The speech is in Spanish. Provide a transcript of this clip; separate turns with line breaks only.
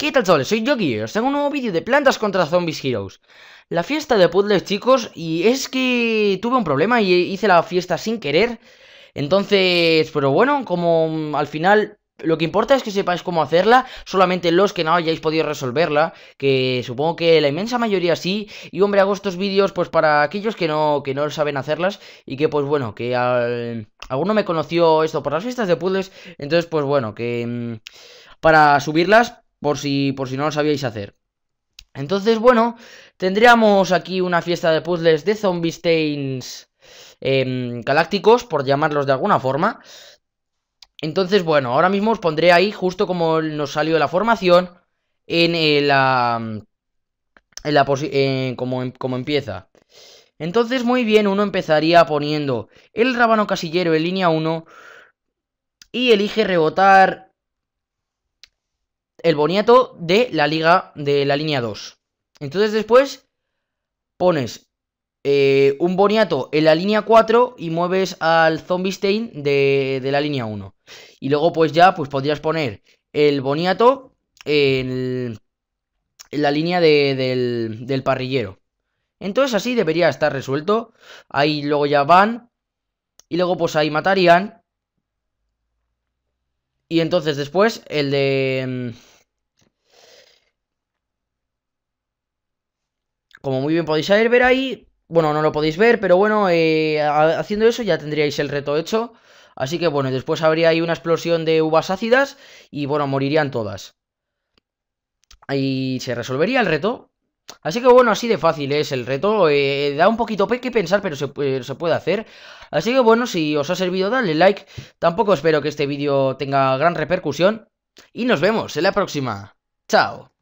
¿Qué tal chavales? Soy Yogi, os tengo un nuevo vídeo de plantas contra Zombies Heroes La fiesta de puzzles chicos, y es que tuve un problema y hice la fiesta sin querer Entonces, pero bueno, como mm, al final lo que importa es que sepáis cómo hacerla, solamente los que no hayáis podido resolverla, que supongo que la inmensa mayoría sí, y hombre, hago estos vídeos pues para aquellos que no, que no saben hacerlas, y que pues bueno, que alguno me conoció esto por las fiestas de puzzles, entonces pues bueno, que mm, para subirlas por si, por si no lo sabíais hacer. Entonces, bueno, tendríamos aquí una fiesta de puzzles de Zombie eh, em, galácticos, por llamarlos de alguna forma. Entonces, bueno, ahora mismo os pondré ahí, justo como nos salió la formación, en eh, la... En la como, em, como empieza. Entonces, muy bien, uno empezaría poniendo el rábano casillero en línea 1 y elige rebotar el boniato de la liga de la línea 2. Entonces después pones eh, un boniato en la línea 4 y mueves al zombie stain de, la línea 1. Y luego pues ya pues podrías poner el boniato en, en la línea de, del, del parrillero. Entonces así debería estar resuelto. Ahí luego ya van. Y luego pues ahí matarían. Y entonces después el de... Como muy bien podéis ver ahí, bueno, no lo podéis ver, pero bueno, eh, haciendo eso ya tendríais el reto hecho. Así que bueno, después habría ahí una explosión de uvas ácidas y bueno, morirían todas. Ahí se resolvería el reto. Así que bueno, así de fácil es el reto. Eh, da un poquito que pensar, pero se, se, puede hacer. Así que bueno, si os ha servido, dale like. Tampoco espero que este vídeo tenga gran repercusión. Y nos vemos en la próxima. Chao.